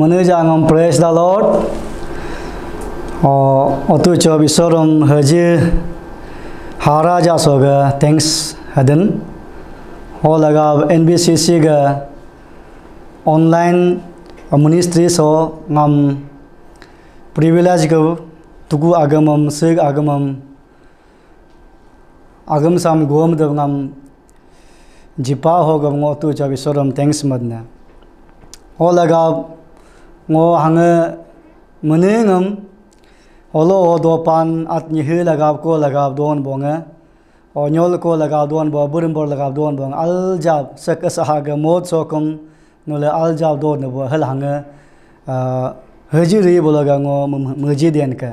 मनोजागम press दालत अतुच विश्वरम हज हाराजा राजा सोग थैंक्स हदन हलगा एन बी सी सी गनलाइन मिनिस्ट्री सो नाम प्रिविलेज गु तुगु आगम सग आगम आगम साम गुम दाम जिपा हो गो अतुच विश्वरम थैंक्स मदने हलगा ngô hăng mân ngâm holo o do pan at nhi hư la gạo cô la gạo don bong o nhô la cô la gạo don bong burim bor la gạo don bong al jab sắc a sa hag mô tso kum nô la al jab don nô bong hel hăng hơ ji ri bô la gạo ngô mơ ji điện kè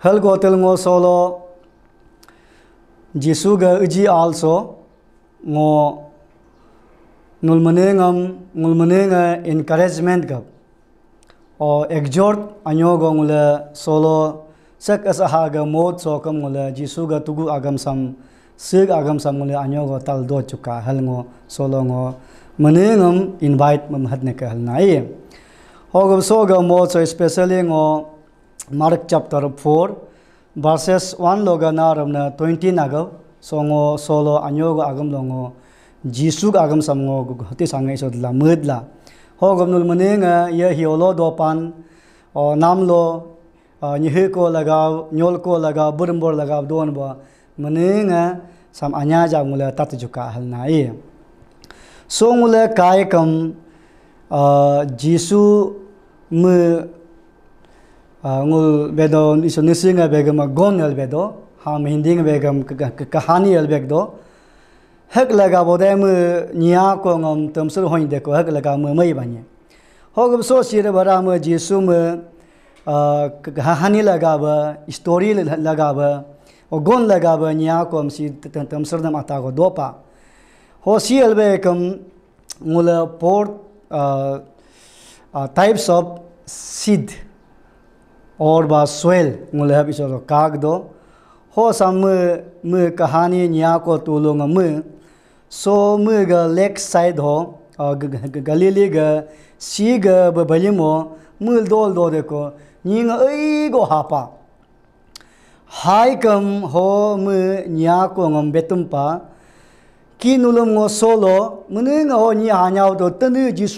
hel gô tel ngô solo jisu ga uji also ngô nul mân ngâm nul mân ngâm encouragement gặp o exhort anyo gongula solo sak as ha ga mod so kam ngula jisu ga tugu agam sam sig agam sam ngula anyo go tal do chuka hal ngo solo ngo mane ngam invite mam hat ne ka hal nai ho go so ga mod so especially ngo mark chapter 4 verses 1 loga na 20 20 nagav songo solo anyo go agam longo jisu ga agam sam ngo go hati sangai so la mud la Ho gamnul mane nga ya hiolo dopan o namlo nyihe ko lagaw nyol ko lagaw burmbor lagaw don ba mane nga sam anya ja mula tat juka hal nai. So mula kai kam Jisu me ngul bedo iso nisinga bega magon el bedo ham hindi nga bega kahani el bedo hak laga bodai mu niya ko ngom tumsul hoin de ko hak laga mu mai banye hok so sire bara mu jesu mu ah hani ha laga ba story laga ba o gon laga ba niya ko msi tumsul de mata go dopa ho sial be kam mula port types of seed or ba soil mula habis so kagdo ho sam mu kahani niya ko tulung mu โซเมื่อกเล็กไซดอกาลิล a กซีกบบลิโมเมื่อดอลดอเดกนิงเอ้ยกฮาปาหายกำโหเมื่อนยาคงอมเบตุมปากินุลมงโซโลมนึงโหนิหาญาวดตนือจิส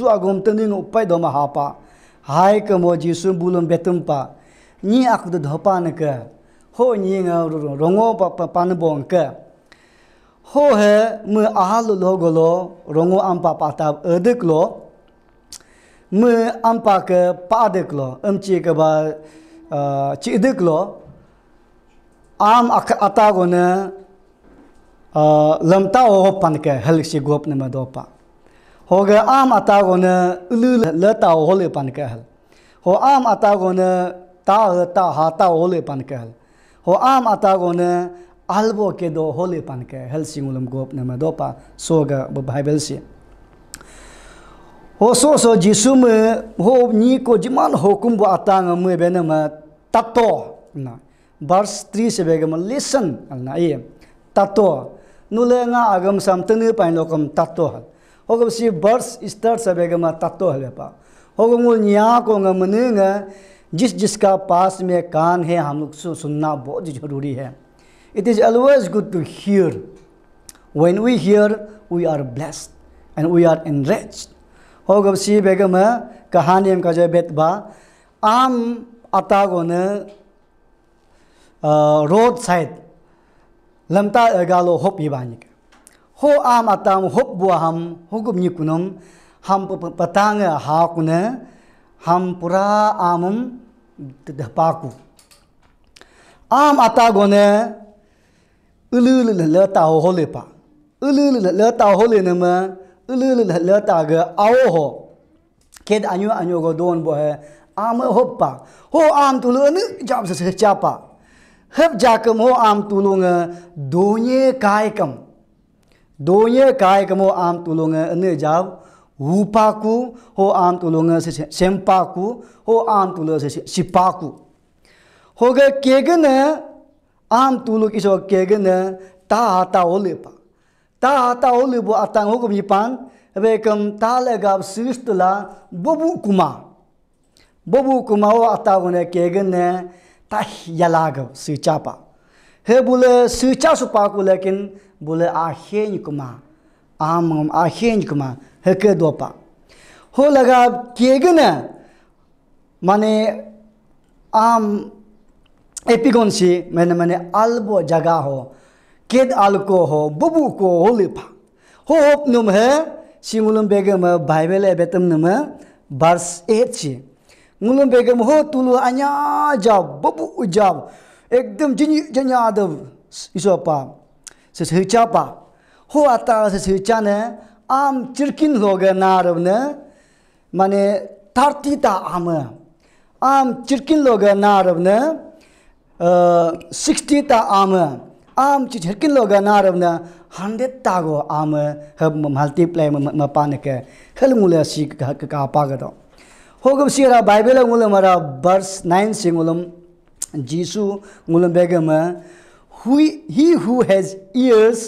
ุ ho he mu ahal lo golo rongo ampa pata adek lo mu ampa ke pa adek lo amchi ke ba chi adek lo am ata gone lamta o pan ke hal si gop ne ma do pa ho ge am ata gone ulu le ta o le pan ke hal ho am ata gone ta ta ha ta o le pan ke hal ho am ata gone अलबो के दो होली पान के हल सिंह गोप नम दोपा सोग बैबल से हो सो सो जीसुम हो नी को जिमान हो कुंब आता मेबे नम तत्तो बर्स त्री से बेगम लेसन ये तत्तो नुल आगम साम पाइन लोकम तत्तो हल हो गम से बर्स स्टर से बेगम तत्तो हलपा हो गम निया को मन जिस जिसका पास में कान है हम लोग सुनना बहुत जरूरी है It is always good to hear. When we hear, we are blessed and we are enriched. Ho gab si begam kahaniyam ka am atago ne uh, roadside lamta galo hop ibanik. Ho am atam hop buaham hugum nyikunum ham patang ha kune ham pura amum dapaku. Am atago ư lư lư lơ tàu hồ lệ pa ư lư lư lơ tàu hồ lệ nằm ư lư lư lơ tàu gờ ao hồ kết anyu anyu go don bo he am hop pa ho am tu lu nu sẽ sẽ cha pa hep ja kam ho am tu lu nga do nye cái kam do nye cái kam ho am tu lu nga ne jaw wu pa ku ho am tu lu nga sẽ xem pa ku ho am tu lu sẽ si pa ku ho cái ke ge आम तुलु किसो केगने ता ता ओले पा ता ता ओले बो आ तांगो गो बिपान अबे कम ताले गब सिष्ट ला बबु कुमा बबु कुमा ओ आ ता गने केगने ता यला गो सिचा पा हे बुले सिचा सु पा को लेकिन बुले आ हेन कुमा आम हम आ कुमा हे के हो लगा केगने माने आम एपिगोन से मैंने मैंने अल्बो जगह हो केद आलको हो बबू को हो लिफा हो होप नुम है सिंगुलम बेगम बाइबल बेतम नुम बर्स एट से मुलम बेगम हो तुलु अन्या जाब बबू जाब एकदम जिन जन्या इसो पा से पा हो आता से सिचा ने आम चिरकिन लोग नारब ने माने तारतीता आम आम चिरकिन लोग नारब ने 60 ता आम आम चि झरकिन लोग ना रव ना 100 ता गो आम ह मल्टीप्लाई म पाने के खल मुले सी का का पा ग दो हो ग सी रा बाइबल मुले मरा वर्स 9 सिंगुलम जीसु मुले बेग म who he who has ears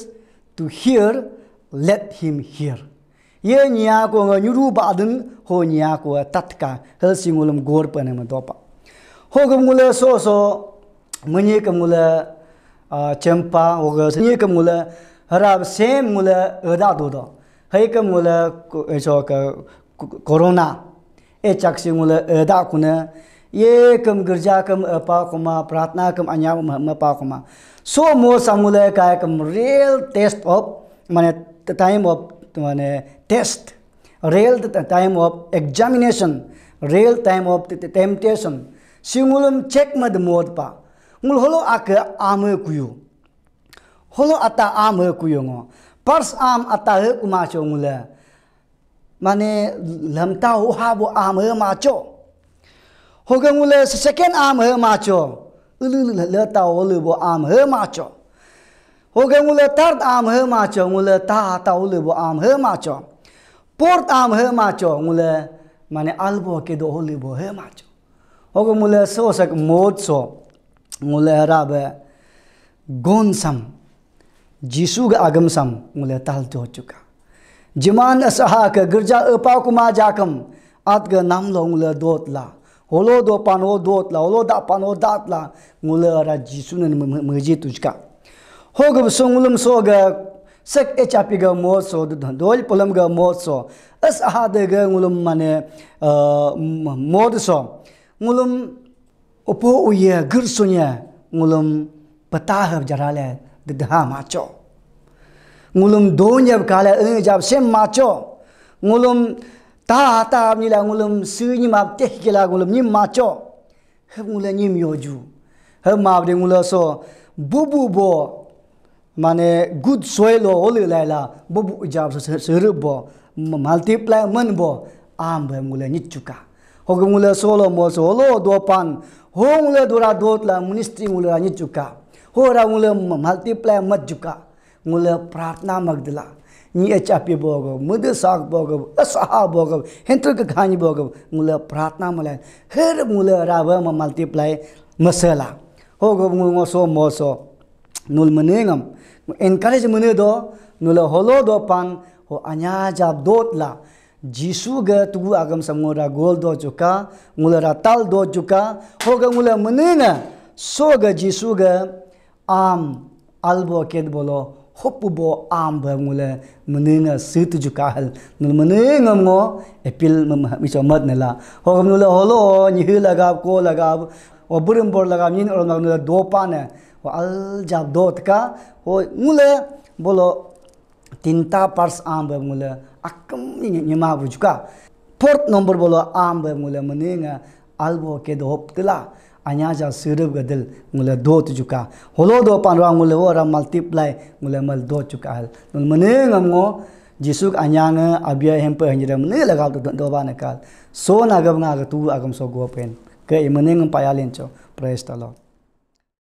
to hear let him hear ये निया को न्युरु बादन हो निया को तत्का हल सिंगुलम गोर पने म दो पा 호금 몰에서서 mani ka là champa oga là hả mula harab sem mula ada do đó hay cái ka mula cho cái e, corona chắc là ở e chaksi mula ada kuna ye kam girja kam apa e, mà pratna anh em mà ma pa kuma so mo samula cái kam real test of mane time of mane test real time of examination real time of temptation simulum check mà mad mod pa মূল হলো আকে আম কুয়ো হলো আতা আম হয়ে কুয়ো ঙ purse আম আতা হয়ে কুমাচ মুলে মানে লমতা ও হাবো আম হয়ে মাচ হোক মুলে সেকেন্ড আম হয়ে মাচ উলু লতা হলব আম হয়ে মাচ হোক মুলে থার্ড আম হয়ে মাচ মুলে তা হাতা হলব আম হয়ে মাচ পোর্ট আম হয়ে মাচ মুলে মানে আলব কেদ হলব হয়ে মাচ হোক মুলে সো সেক মোট সব ngule ngulerabe gonsam jisu ga agam sam ngule tal to chuka jiman asaha e ka girja apa e kuma jakam at ga nam lo ngule dot la holo do pano o dot la holo da pano o dat la ngule ara jisu ne meje tu chuka ho ga e so ngulum so ga sek echapi ga mo so do dol pulam ga mo so asaha de ga ngulum mane mod so ngulum ओपो उये गर्सुन्या ngulum patahab jarale jara la dha ma ngulum do nyab ka jab sem macho, ngulum ta ta ni la ngulum si nyi mab te ki la ngulum ni macho, cho he ngul la ni myo ju he ma bde ngul la so bubu bo mane gud joil o le la la bubu jab se ser bo multiply man bo am ngul la ni chu hogmule solo mo solo do pan ho mule dora dot la ministry mule ni chuka ho ra mule multiply mat chuka mule प्रार्थना Magdala ni achapi bogov mud sak bogov asaha bogov hentur ka khani bogov mule प्रार्थना mule her mule rava ma multiply masala hogov ngo so mo so nul menengam encourage mene do nula holo do pan ho anya jab dot la jisu ga tugu agam samora gol do juka ngula ratal do juka hoga ngula menenga so ga jisu ga am albo ket bolo hopu bo am ba ngula menenga sit juka hal nul menenga mo epil mam micho mat nela hoga ngula holo ni hu laga ko laga o burum bor laga min ro na ngula do pa ne wa do ka ngula bolo tinta pars am ba mula akam ni ma bu juga port number bolo am ba mula meninga albo ke do optila anya ja sirup gadil mula do tu juga holo do panra mula ora multiply mula mal do juga hal nun meninga mo jisuk anya nga abia hempa hanjira mula laga tu do ba nakal so nagab nga tu agam so go pen ke meninga payalen cho praise the lord